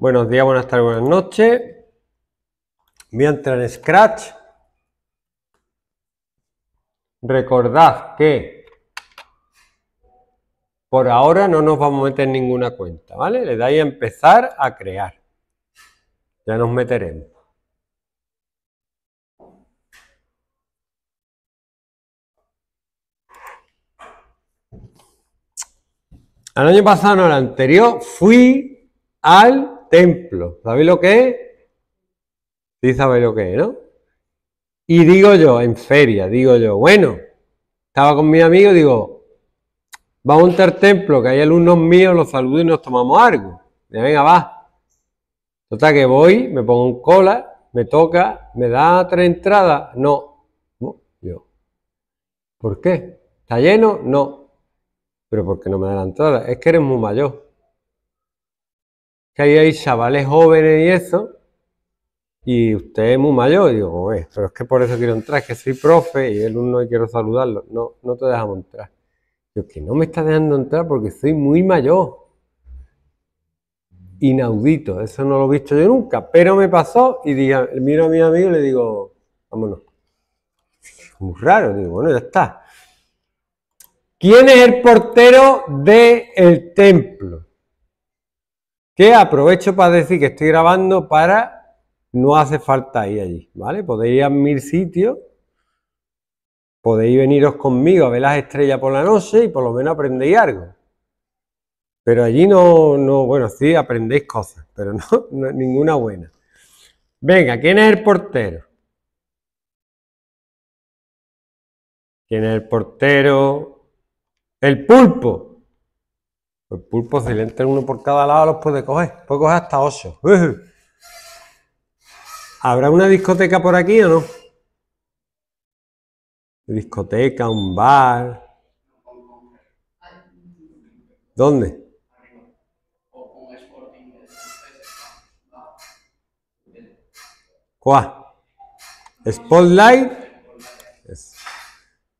Buenos días, buenas tardes, buenas noches. Mientras en Scratch. Recordad que por ahora no nos vamos a meter en ninguna cuenta, ¿vale? Le dais a empezar a crear. Ya nos meteremos. El año pasado, no, el anterior, fui al templo. ¿Sabéis lo que es? Sí sabéis lo que es, ¿no? Y digo yo, en feria, digo yo, bueno, estaba con mi amigo, digo, vamos a un templo, que hay alumnos míos, los saludos y nos tomamos algo. de venga, va. Total que voy, me pongo un cola, me toca, me da tres entrada, no. Yo, ¿por qué? ¿Está lleno? No. ¿Pero por qué no me da la entrada? Es que eres muy mayor que ahí hay chavales jóvenes y eso, y usted es muy mayor, y digo, pero es que por eso quiero entrar, es que soy profe y el alumno y quiero saludarlo. No, no te dejamos entrar. Yo, que no me está dejando entrar porque soy muy mayor. Inaudito, eso no lo he visto yo nunca, pero me pasó y diga, miro a mi amigo y le digo, vámonos. Muy raro, digo, bueno, ya está. ¿Quién es el portero del el templo? aprovecho para decir que estoy grabando para no hace falta ir allí, ¿vale? Podéis ir a mil sitio, podéis veniros conmigo a ver las estrellas por la noche y por lo menos aprendéis algo. Pero allí no, no bueno, sí aprendéis cosas, pero no, no ninguna buena. Venga, ¿quién es el portero? ¿Quién es el portero? El pulpo. El pues pulpo si le entra uno por cada lado, los puede coger. Puede coger hasta ocho. ¿Habrá una discoteca por aquí o no? discoteca, un bar. ¿Dónde? ¿Cuál? Spotlight.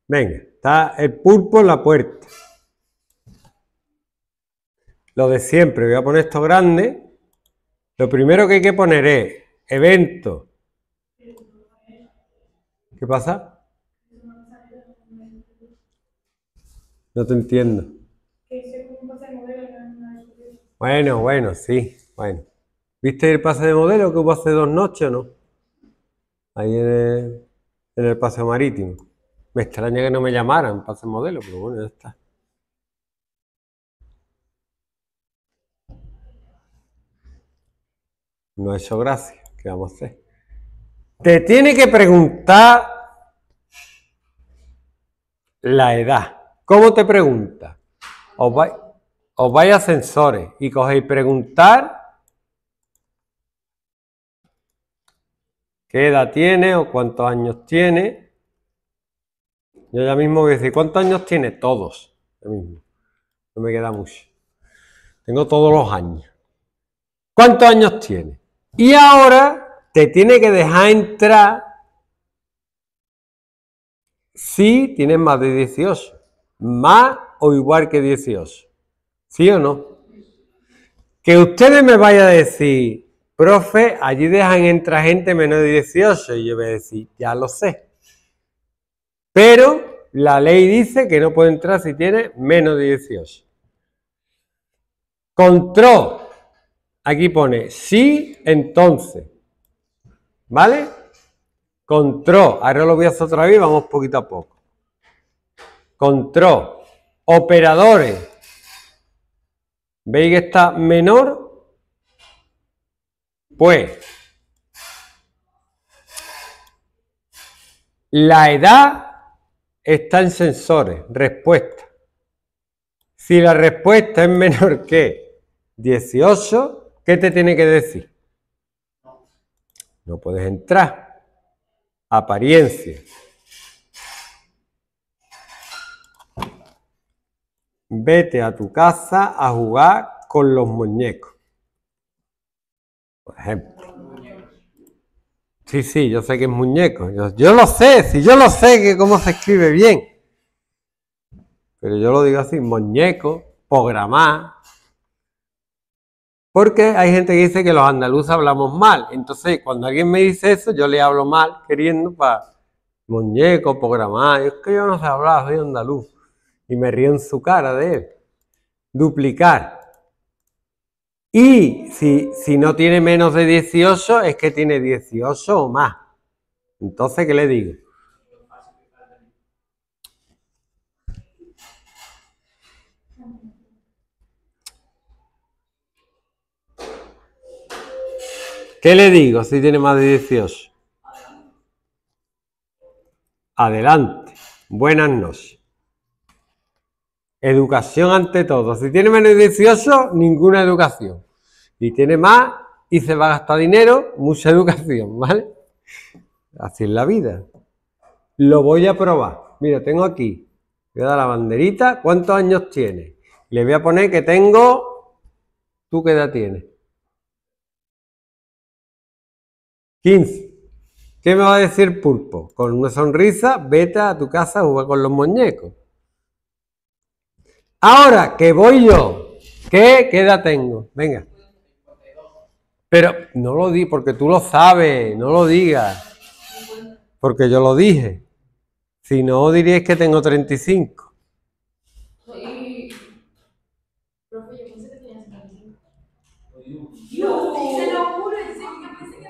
Venga, está el pulpo en la puerta lo de siempre, voy a poner esto grande. Lo primero que hay que poner es evento. ¿Qué pasa? No te entiendo. Bueno, bueno, sí, bueno. ¿Viste el pase de modelo que hubo hace dos noches o no? Ahí en el, en paseo marítimo. Me extraña que no me llamaran pase modelo, pero bueno, ya está. no eso hecho gracia. ¿Qué vamos a hacer? Te tiene que preguntar la edad. ¿Cómo te pregunta? Os vais, a ascensores y cogéis preguntar qué edad tiene o cuántos años tiene. Yo ya mismo voy a decir, ¿cuántos años tiene? Todos. mismo. No me queda mucho. Tengo todos los años. ¿Cuántos años tiene? Y ahora te tiene que dejar entrar si tienes más de 18, más o igual que 18. ¿Sí o no? Que ustedes me vayan a decir, profe, allí dejan entrar gente menos de 18. Y yo voy a decir, ya lo sé. Pero la ley dice que no puede entrar si tiene menos de 18. Control. Aquí pone sí, entonces. ¿Vale? Control. Ahora lo voy a hacer otra vez, vamos poquito a poco. Control. Operadores. ¿Veis que está menor? Pues la edad está en sensores, respuesta. Si la respuesta es menor que 18, ¿Qué te tiene que decir? No puedes entrar. Apariencia. Vete a tu casa a jugar con los muñecos. Por ejemplo. Sí, sí, yo sé que es muñeco. Yo, lo sé, si yo lo sé que cómo se escribe bien. Pero yo lo digo así, muñeco, programar, porque hay gente que dice que los andaluces hablamos mal. Entonces, cuando alguien me dice eso, yo le hablo mal, queriendo para muñeco, programar. Es que yo no sé hablar, soy andaluz. Y me río en su cara de él. Duplicar. Y si, si no tiene menos de 18, es que tiene 18 o más. Entonces, ¿qué le digo? ¿Qué le digo si tiene más de Adelante. Buenas noches. Educación ante todo. Si tiene menos de ninguna educación. Y tiene más y se va a gastar dinero, mucha educación, ¿vale? Así es la vida. Lo voy a probar. Mira, tengo aquí. Voy a dar la banderita. ¿Cuántos años tiene? Le voy a poner que tengo. ¿Tú qué edad tienes? 15. ¿Qué me va a decir Pulpo? Con una sonrisa, vete a tu casa a jugar con los muñecos. Ahora que voy yo, ¿qué, queda tengo? Venga. Pero no lo di porque tú lo sabes, no lo digas. Porque yo lo dije. Si no, diríais que tengo 35. Profe, yo pensé que tenías 35. se lo juro, dice que parece que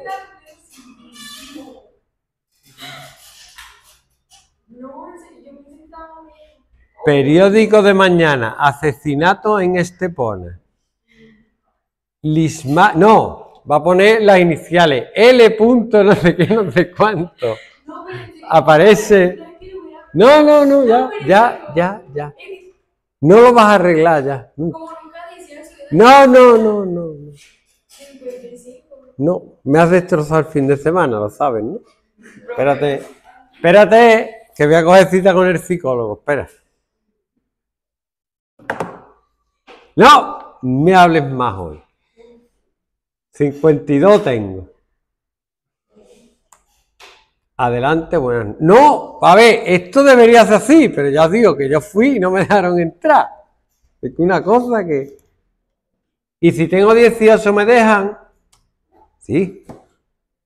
Periódico de mañana, asesinato en Estepona. Lisma, no, va a poner las iniciales, L punto no sé qué, no sé cuánto. Aparece. No, no, no, ya, ya, ya, ya. No lo vas a arreglar ya. No, no, no, no. No, me has destrozado el fin de semana, lo sabes, ¿no? Espérate, espérate, que voy a coger cita con el psicólogo, espera. No, me hables más hoy. 52 tengo. Adelante, bueno No, a ver, esto debería ser así, pero ya os digo que yo fui y no me dejaron entrar. Es una cosa que. Y si tengo 18, me dejan. Sí,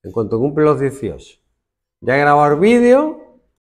en cuanto cumple los 18. Ya grabar grabado vídeo,